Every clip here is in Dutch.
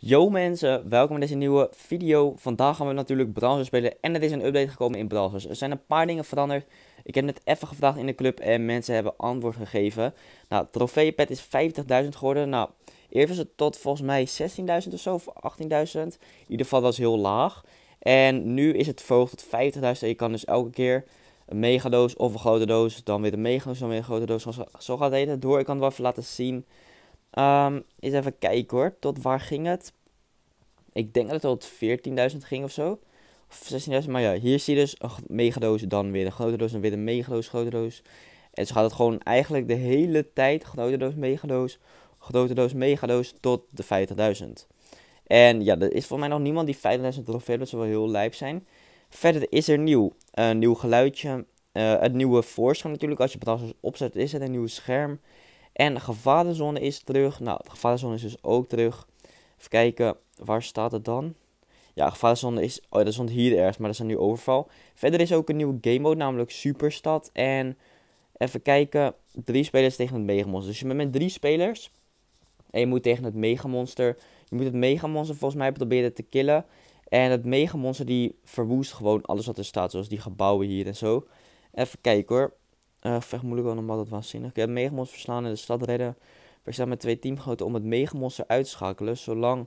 Yo mensen, welkom bij deze nieuwe video. Vandaag gaan we natuurlijk Brawlers spelen en er is een update gekomen in Brawlers. Er zijn een paar dingen veranderd. Ik heb net even gevraagd in de club en mensen hebben antwoord gegeven. Nou, trofeepad is 50.000 geworden. Nou, eerst was het tot volgens mij 16.000 of zo, of 18.000. In ieder geval was heel laag. En nu is het verhoogd tot 50.000 en je kan dus elke keer een megadoos of een grote doos, dan weer een megadoos, dan weer een grote doos. Zo gaat het door. Ik kan het wel even laten zien. Um, eens even kijken hoor. Tot waar ging het? Ik denk dat het tot 14.000 ging of zo. Of 16.000. Maar ja, hier zie je dus een megadoos, dan weer een grote doos, dan weer een megadoos, grote doos. En ze gaat het gewoon eigenlijk de hele tijd. Grote doos, megadoos, grote doos, megadoos tot de 50.000. En ja, er is voor mij nog niemand die 50.000 trofee Dat ze wel heel lijp zijn. Verder is er nieuw. Een nieuw geluidje. Eh, het nieuwe voorscherm natuurlijk. Als je het opzet, is het een nieuw scherm. En de is terug. Nou, de gevarenzone is dus ook terug. Even kijken, waar staat het dan? Ja, gevarenzone is... Oh, dat stond hier ergens, maar dat is een nieuw overval. Verder is ook een nieuwe game mode, namelijk Superstad. En even kijken, drie spelers tegen het megamonster. Dus je bent met drie spelers. En je moet tegen het megamonster... Je moet het megamonster volgens mij proberen te killen. En het megamonster die verwoest gewoon alles wat er staat. Zoals die gebouwen hier en zo. Even kijken hoor. Uh, eh, vermoeilijk omdat het waanzinnig. Ik heb Megamons verslaan en de stad redden. We staan met twee teamgenoten om het Megamons schakelen. Zolang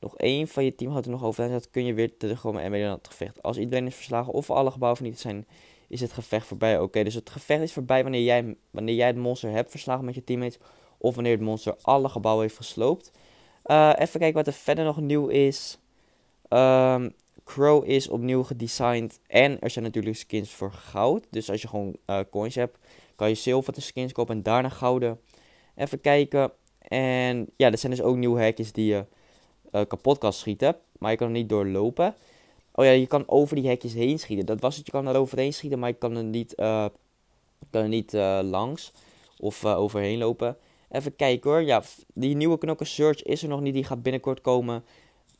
nog één van je teamgenoten nog overeind staat, kun je weer terugkomen en meedoen aan het gevecht. Als iedereen is verslagen of alle gebouwen vernietigd zijn, is het gevecht voorbij. Oké, dus het gevecht is voorbij wanneer jij, wanneer jij het monster hebt verslagen met je teammates. Of wanneer het monster alle gebouwen heeft gesloopt. Eh, even kijken wat er verder nog nieuw is. Um, Crow is opnieuw gedesigned. En er zijn natuurlijk skins voor goud. Dus als je gewoon eh, coins hebt, kan je zilver de skins kopen en daarna gouden. Even kijken. En ja, er zijn dus ook nieuwe hekjes die je eh, kapot kan schieten. Maar je kan er niet doorlopen. Oh ja, je kan over die hekjes heen schieten. Dat was het, je kan er overheen schieten, maar je kan er niet, eh, kan er niet langs of overheen lopen. Even kijken hoor. Ja, die nieuwe knokken Search is er nog niet. Die gaat binnenkort komen.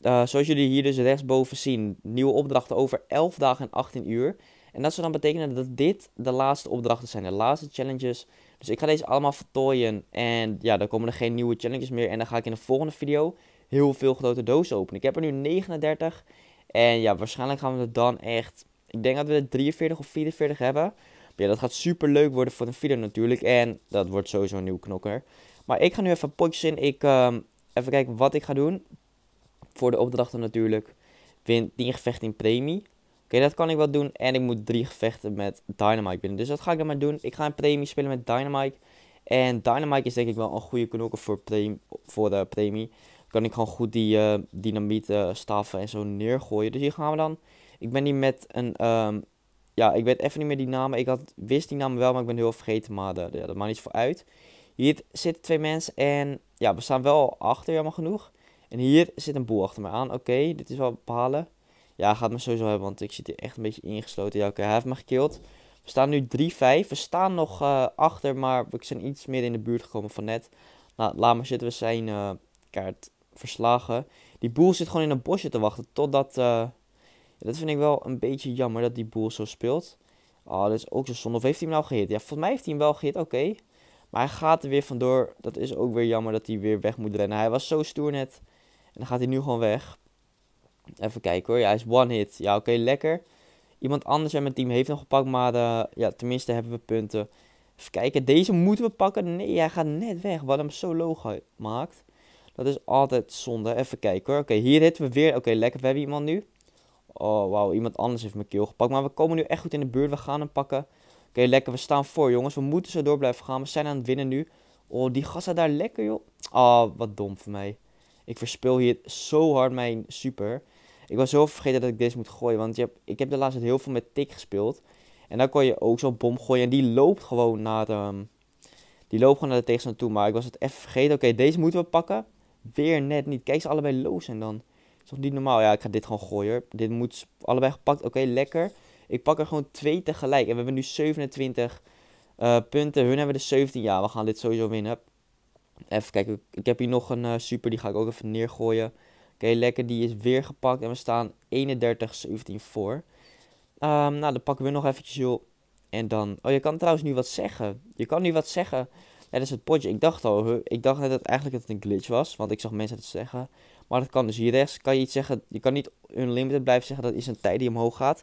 Eh, zoals jullie hier dus rechtsboven zien, nieuwe opdrachten over 11 dagen en 18 uur. En dat zou dan betekenen dat dit de laatste opdrachten zijn, de laatste challenges. Dus ik ga deze allemaal voltooien en ja, dan komen er geen nieuwe challenges meer. En dan ga ik in de volgende video heel veel grote dozen openen. Ik heb er nu 39 en ja, waarschijnlijk gaan we er dan echt, ik denk dat we er 43 of 44 hebben. Ja, dat gaat super leuk worden voor de video natuurlijk. En dat wordt sowieso een nieuw knokker. Maar ik ga nu even potjes in. Ik, ehm, even kijken wat ik ga doen voor de opdrachten natuurlijk. Win 10 gevechten in premie. Oké, dat kan ik wel doen. En ik moet 3 gevechten met Dynamite winnen. Dus dat ga ik dan maar doen. Ik ga een premie spelen met Dynamite. En Dynamite is denk ik wel een goede knokker voor, eh, premie, voor de premie. Kan ik gewoon goed die uh, dynamiet uh, en zo neergooien. Dus hier gaan we dan. Ik ben niet met een... Ehm, ja, ik weet even niet meer die namen. Ik had, wist die namen wel, maar ik ben heel vergeten. Maar uh, ja, dat maakt niet voor uit. Hier zitten twee mensen en ja, we staan wel achter, jammer genoeg. En hier zit een boel achter me aan. Oké, dit is wel behalen. Ja, gaat me sowieso hebben, want ik zit hier echt een beetje ingesloten. Ja, oké, hij heeft me gekillt. We staan nu 3-5. We staan nog eh, achter, maar we zijn iets meer in de buurt gekomen van net. Nou, laat maar zitten. We zijn eh, kaart verslagen. Die boel zit gewoon in een bosje te wachten. Totdat... Uh, dat vind ik wel een beetje jammer dat die boel zo speelt. Oh, dat is ook zo zonde. Of heeft hij hem nou gehit? Ja, volgens mij heeft hij hem wel gehit. Oké. Maar hij gaat er weer vandoor. Dat is ook weer jammer dat hij weer weg moet rennen. Hij was zo stoer net dan gaat hij nu gewoon weg. Even kijken hoor. Ja, hij is one hit. Ja, oké, lekker. Iemand anders in mijn team heeft nog gepakt. Maar de, eh, ja, tenminste hebben we punten. Even kijken. Deze moeten we pakken. Nee, hij gaat net weg. Wat hem zo loog maakt. Dat is altijd zonde. Even kijken hoor. Oké, hier hitten we weer. Oké, lekker. We hebben iemand nu. Oh, wauw. Iemand anders heeft mijn kill gepakt. Maar we komen nu echt goed in de buurt. We gaan hem pakken. Oké, lekker. We staan voor, jongens. We moeten zo door blijven gaan. We zijn aan het winnen nu. Oh, die gast daar lekker, joh. Ah, oh, wat dom voor mij. Ik verspil hier zo hard mijn super. Ik was zo vergeten dat ik deze moet gooien. Want je hebt, ik heb de laatste tijd heel veel met tik gespeeld. En dan kon je ook zo'n bom gooien. En die loopt gewoon naar de, ehm, die loopt gewoon naar de tegenstander toe. Maar ik was het even vergeten. Oké, deze moeten we pakken. Weer net niet. Kijk, ze allebei los en dan. is toch niet normaal? Ja, ik ga dit gewoon gooien. Dit moet allebei gepakt. Oké, lekker. Ik pak er gewoon twee tegelijk. En we hebben nu 27 eh, punten. Hun hebben de 17. Ja, we gaan dit sowieso winnen even kijken. Ik heb hier nog een eh, super, die ga ik ook even neergooien. Oké, lekker, die is weer gepakt. En we staan 31-17 voor. Ehm, nou, dan pakken we nog eventjes, joh. En dan... Oh, je kan trouwens nu wat zeggen. Je kan nu wat zeggen is het potje. Ik dacht al, ik dacht net dat eigenlijk het een glitch was. Want ik zag mensen het zeggen. Maar dat kan dus hier rechts. Kan je iets zeggen. Je kan niet unlimited blijven zeggen. Dat is een tijd die omhoog gaat.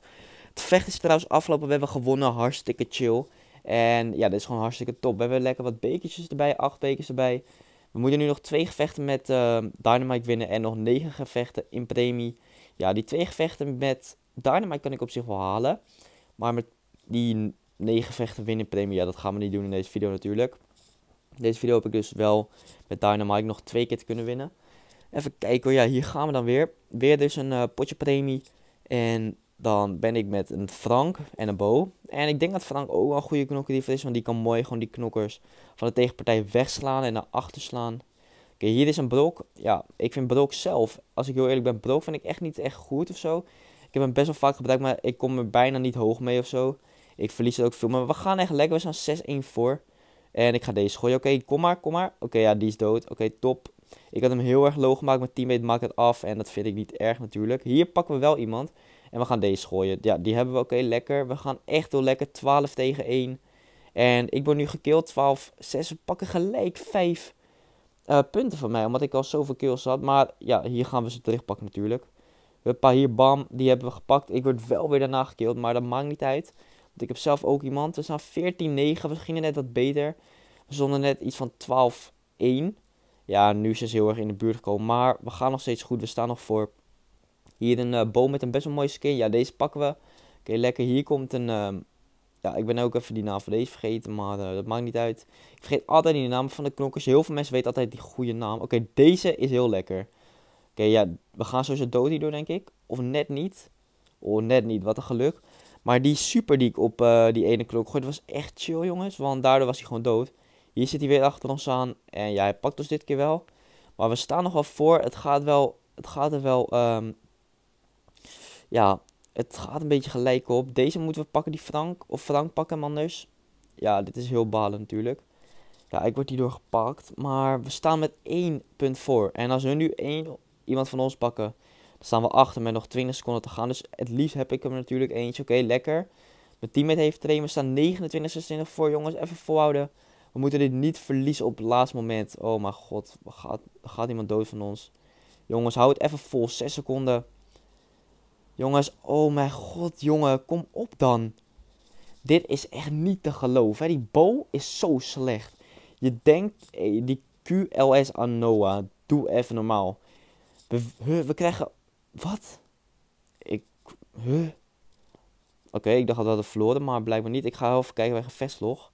Het vecht is trouwens afgelopen. We hebben gewonnen. Hartstikke chill. En ja, dit is gewoon hartstikke top. We hebben lekker wat bekertjes erbij, acht bekers erbij. We moeten nu nog twee gevechten met uh, Dynamite winnen en nog negen gevechten in premie. Ja, die twee gevechten met Dynamite kan ik op zich wel halen. Maar met die negen gevechten winnen in premie, ja, dat gaan we niet doen in deze video natuurlijk. In deze video heb ik dus wel met Dynamite nog twee keer te kunnen winnen. Even kijken, ja, hier gaan we dan weer. Weer dus een uh, potje premie. En dan ben ik met een Frank en een Bo. En ik denk dat Frank ook wel een goede knokkerdiever is. Want die kan mooi gewoon die knokkers van de tegenpartij wegslaan en naar achter slaan. Oké, hier is een Brok. Ja, ik vind Brok zelf, als ik heel eerlijk ben, Brok vind ik echt niet echt goed of zo. Ik heb hem best wel vaak gebruikt, maar ik kom er bijna niet hoog mee of zo. Ik verlies het ook veel, maar we gaan echt lekker. We staan 6-1 voor. En ik ga deze gooien. Oké, kom maar, kom maar. Oké, ja, die is dood. Oké, top. Ik had hem heel erg low gemaakt. Mijn teammate maakt het af. En dat vind ik niet erg natuurlijk. Hier pakken we wel iemand. En we gaan deze gooien. Ja, die hebben we. Oké, okay, lekker. We gaan echt heel lekker. 12 tegen 1. En ik word nu gekild. 12, 6. We pakken gelijk 5 uh, eh, punten van mij. Omdat ik al zoveel kills had. Maar ja, hier gaan we ze terugpakken natuurlijk. We paar hier, bam. Die hebben we gepakt. Ik word wel weer daarna gekild. Maar dat maakt niet uit. Want ik heb zelf ook iemand. We staan 14-9. We gingen net wat beter. We stonden net iets van 12-1. Ja, nu is ze heel erg in de buurt gekomen. Maar we gaan nog steeds goed. We staan nog voor hier een eh, boom met een best wel mooie skin. Ja, deze pakken we. Oké, lekker. Hier komt een... Ehm, ja, ik ben ook even die naam van deze vergeten, maar eh, dat maakt niet uit. Ik vergeet altijd die naam van de knokkers. Heel veel mensen weten altijd die goede naam. Oké, deze is heel lekker. Oké, ja, we gaan sowieso dood hierdoor, denk ik. Of net niet. Oh, net niet. Wat een geluk. Maar die super die ik op eh, die ene klok gooide was echt chill, jongens. Want daardoor was hij gewoon dood. Hier zit hij weer achter ons aan. En ja, hij pakt ons dit keer wel. Maar we staan nog wel voor. Het gaat, wel, het gaat er wel ehm, ja, het gaat een beetje gelijk op. Deze moeten we pakken, die Frank. Of Frank pakken hem anders. Ja, dit is heel balen natuurlijk. Ja, ik word hierdoor gepakt. Maar we staan met één punt voor. En als we nu één, iemand van ons pakken, dan staan we achter met nog 20 seconden te gaan. Dus het liefst heb ik hem natuurlijk eentje. Oké, lekker. Mijn teammate heeft trainen. We staan 29, 26 voor, jongens. Even volhouden. We moeten dit niet verliezen op het laatste moment. Oh mijn god, gaat, gaat iemand dood van ons? Jongens, hou het even vol. 6 seconden. Jongens, oh mijn god, jongen, kom op dan. Dit is echt niet te geloven. Hè? Die Bo is zo slecht. Je denkt, hey, eh, die QLS aan Noah, doe even normaal. We, we, krijgen, wat? Ik, huh? Oké, okay, ik dacht dat we hadden verloren, maar blijkbaar niet. Ik ga even kijken bij gevestlog.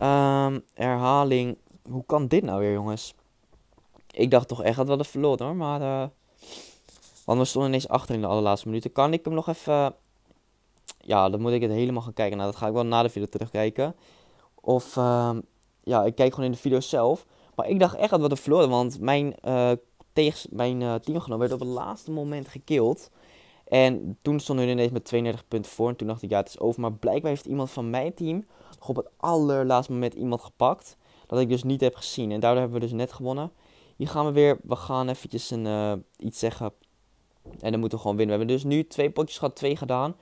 Um, ehm, herhaling. Hoe kan dit nou weer, jongens? Ik dacht toch echt dat we hadden verloren, hoor. Maar eh, want we stonden ineens achter in de allerlaatste minuten. Kan ik hem nog even... Ja, dan moet ik het helemaal gaan kijken. Nou, dat ga ik wel na de video terugkijken. Of, ehm, ja, ik kijk gewoon in de video zelf. Maar ik dacht echt dat we het verloren. Want mijn, uh, tegens, mijn eh, teamgenoot werd op het laatste moment gekild. En toen stonden we ineens met 32 punten voor. En toen dacht ik, ja, het is over. Maar blijkbaar heeft iemand van mijn team nog op het allerlaatste moment iemand gepakt. Dat ik dus niet heb gezien. En daardoor hebben we dus net gewonnen. Hier gaan we weer. We gaan eventjes een, eh, iets zeggen en dan moeten we gewoon winnen. We hebben dus nu twee potjes gehad, twee gedaan.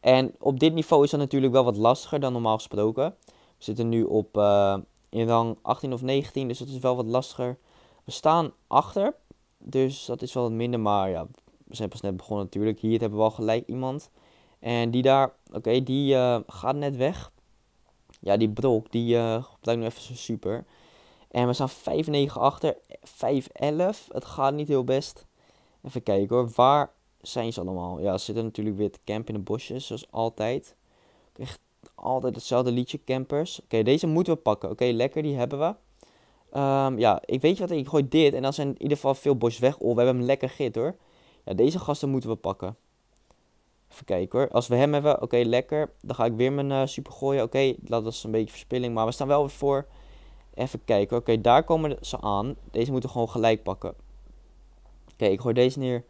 En op dit niveau is dat natuurlijk wel wat lastiger dan normaal gesproken. We zitten nu op eh, in rang 18 of 19, dus dat is wel wat lastiger. We staan achter, dus dat is wel wat minder. Maar ja, we zijn pas net begonnen natuurlijk. Hier hebben we al gelijk iemand. En die daar, oké, die eh, gaat net weg. Ja, die Brok, die uh, eh, blijkt nu even zo super. En we staan 5-9 achter, 5-11. Het gaat niet heel best. Even kijken hoor, waar zijn ze allemaal? Ja, ze zitten natuurlijk weer te campen in de bosjes, zoals altijd. Echt altijd hetzelfde liedje, campers. Oké, deze moeten we pakken. Oké, lekker, die hebben we. Ehm, ja, ik weet je wat, ik gooi dit en dan zijn in ieder geval veel bosjes weg. Oh, we hebben hem lekker git hoor. Ja, deze gasten moeten we pakken. Even kijken hoor. Als we hem hebben, oké, lekker. Dan ga ik weer mijn eh, super gooien. Oké, dat is een beetje verspilling, maar we staan wel weer voor. Even kijken. Oké, daar komen ze aan. Deze moeten we gewoon gelijk pakken. Oké, ik gooi deze neer.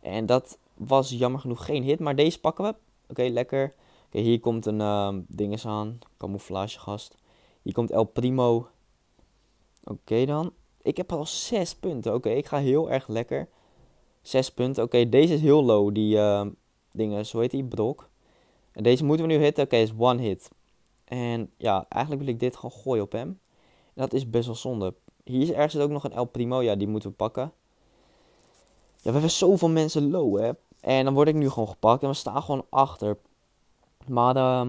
En dat was jammer genoeg geen hit, maar deze pakken we. Oké, lekker. Oké, hier komt een uh, ehm, dinges aan. Camouflage gast. Hier komt El Primo. Oké dan. Ik heb al zes punten. Oké, ik ga heel erg lekker. Zes punten. Oké, deze is heel low. Die ehm, dingen, zo heet die, Brok. En deze moeten we nu hitten. Oké, is one hit. En ja, eigenlijk wil ik dit gewoon gooien op hem. dat is best wel zonde. Hier is ergens ook nog een El Primo. Ja, die moeten we pakken. Ja, we hebben zoveel mensen low, hè. En dan word ik nu gewoon gepakt en we staan gewoon achter. Maar uh,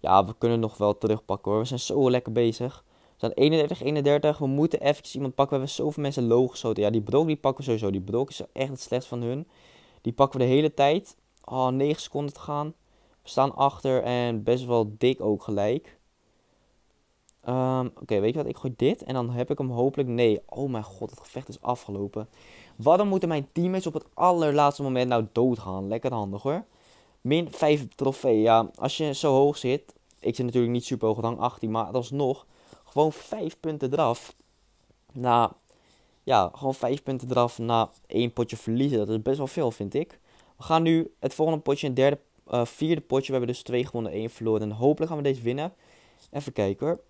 ja, we kunnen nog wel terugpakken hoor. We zijn zo lekker bezig. We zijn 31, 31. We moeten eventjes iemand pakken. We hebben zoveel mensen low geschoten. Ja, die brok die pakken we sowieso. Die brok is echt het slechtst van hun. Die pakken we de hele tijd. al 9 seconden te gaan. We staan achter en best wel dik ook gelijk. Ehm, oké, weet je wat? Ik gooi dit en dan heb ik hem hopelijk... Nee, oh mijn god, het gevecht is afgelopen. Waarom moeten mijn teammates op het allerlaatste moment nou doodgaan? Lekker handig hoor. Min 5 trofee. Ja, als je zo hoog zit... Ik zit natuurlijk niet super hoog, dan 18, maar alsnog... Gewoon 5 punten eraf. Na... Ja, gewoon 5 punten eraf na één potje verliezen. Dat is best wel veel, vind ik. We gaan nu het volgende potje, een derde, uh, vierde potje. We hebben dus twee gewonnen, één verloren. En hopelijk gaan we deze winnen. Even kijken hoor.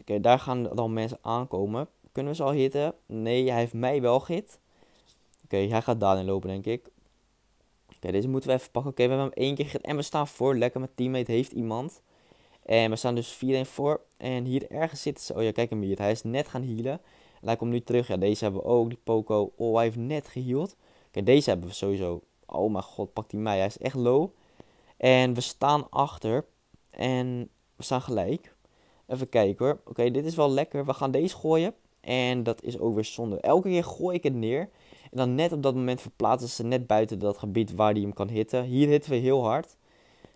Oké, daar gaan dan mensen aankomen. Kunnen we ze al hitten? Nee, hij heeft mij wel gehit. Oké, hij gaat daarin lopen, denk ik. Oké, deze moeten we even pakken. Oké, we hebben hem één keer gehit. En we staan voor. Lekker, mijn teammate heeft iemand. En we staan dus 4-1 voor. En hier ergens zitten ze. Oh ja, kijk hem hier. Hij is net gaan healen. En hij komt nu terug. Ja, deze hebben we ook. Die Poco. Oh, hij heeft net geheeld. Oké, deze hebben we sowieso. Oh mijn god, pakt hij mij. Hij is echt low. En we staan achter. En we staan gelijk. Even kijken hoor. Oké, dit is wel lekker. We gaan deze gooien. En dat is ook weer zonde. Elke keer gooi ik het neer. En dan net op dat moment verplaatsen ze net buiten dat gebied waar hij hem kan hitten. Hier hitten we heel hard.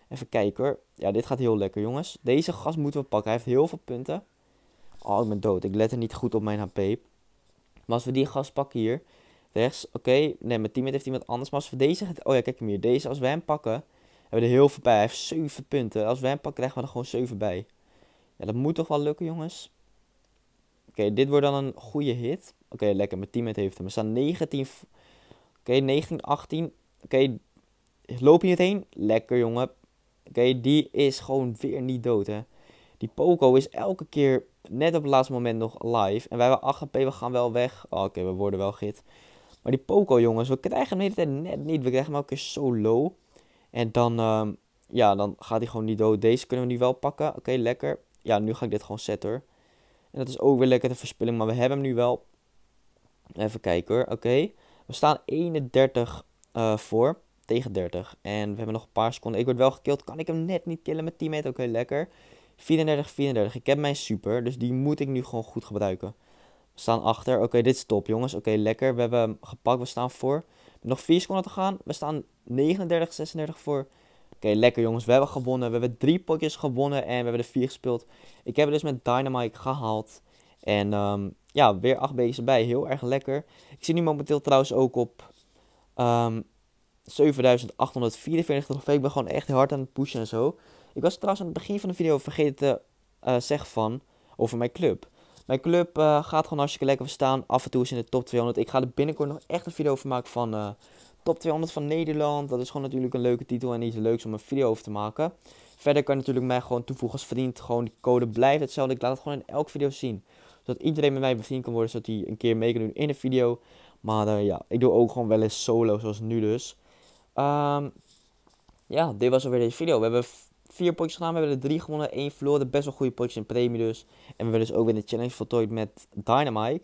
Even kijken hoor. Ja, dit gaat heel lekker jongens. Deze gast moeten we pakken. Hij heeft heel veel punten. Oh, ik ben dood. Ik let er niet goed op mijn HP. Maar als we die gast pakken hier. Rechts. Oké. Nee, mijn teammate heeft iemand anders. Maar als we deze... Oh ja, kijk hier. Deze, als we hem pakken... Hebben we er heel veel bij. Hij heeft 7 punten. Als we hem pakken, krijgen we er gewoon 7 bij. Ja, dat moet toch wel lukken, jongens. Oké, dit wordt dan een goede hit. Oké, lekker. Mijn teammate heeft hem. We staan 19... Oké, 19, 18. Oké, loop je het heen? Lekker, jongen. Oké, die is gewoon weer niet dood, hè. Die Poco is elke keer net op het laatste moment nog live. En wij hebben 8 HP, we gaan wel weg. Oh, Oké, we worden wel git. Maar die Poco, jongens, we krijgen hem de hele tijd net niet. We krijgen hem elke keer zo low. En dan, ehm, ja, dan gaat hij gewoon niet dood. Deze kunnen we nu wel pakken. Oké, lekker ja, nu ga ik dit gewoon zetten hoor. En dat is ook weer lekker de verspilling, maar we hebben hem nu wel. Even kijken hoor, oké. We staan 31 uh, eh, voor tegen 30. En we hebben nog een paar seconden. Ik word wel gekild. Kan ik hem net niet killen met teammate? Oké, lekker. 34, 34. Ik heb mijn super, dus die moet ik nu gewoon goed gebruiken. We staan achter. Oké, dit is top, jongens. Oké, lekker. We hebben hem gepakt. We staan voor. Nog 4 seconden te gaan. We staan 39, 36 voor. Oké, lekker jongens. We hebben gewonnen. We hebben drie potjes gewonnen en we hebben er vier gespeeld. Ik heb het dus met Dynamite gehaald. En ehm, ja, weer acht beetjes erbij. Heel erg lekker. Ik zit nu momenteel trouwens ook op um, ehm, 7844 Ik ben gewoon echt hard aan het pushen en zo. Ik was trouwens aan het begin van de video vergeten te eh, zeggen van over mijn club. Mijn club eh, gaat gewoon hartstikke lekker. We staan af en toe is in de top 200. Ik ga er binnenkort nog echt een video over maken van, eh, top 200 van Nederland. Dat is gewoon natuurlijk een leuke titel en iets leuks om een video over te maken. Verder kan je natuurlijk mij gewoon toevoegen als vriend. Gewoon die code blijft hetzelfde. Ik laat het gewoon in elke video zien. Zodat iedereen met mij bevriend kan worden. Zodat hij een keer mee kan doen in een video. Maar eh, ja, ik doe ook gewoon wel eens solo zoals nu dus. Ehm, ja, dit was alweer deze video. We hebben vier potjes gedaan. We hebben er drie gewonnen, één verloren. Best wel goede potjes in premie dus. En we hebben dus ook weer de challenge voltooid met Dynamite.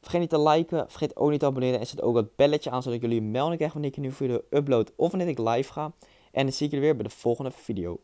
Vergeet niet te liken, vergeet ook niet te abonneren en zet ook dat belletje aan zodat jullie een melding krijgen wanneer ik een nieuwe video upload of wanneer ik live ga. En dan zie ik jullie weer bij de volgende video.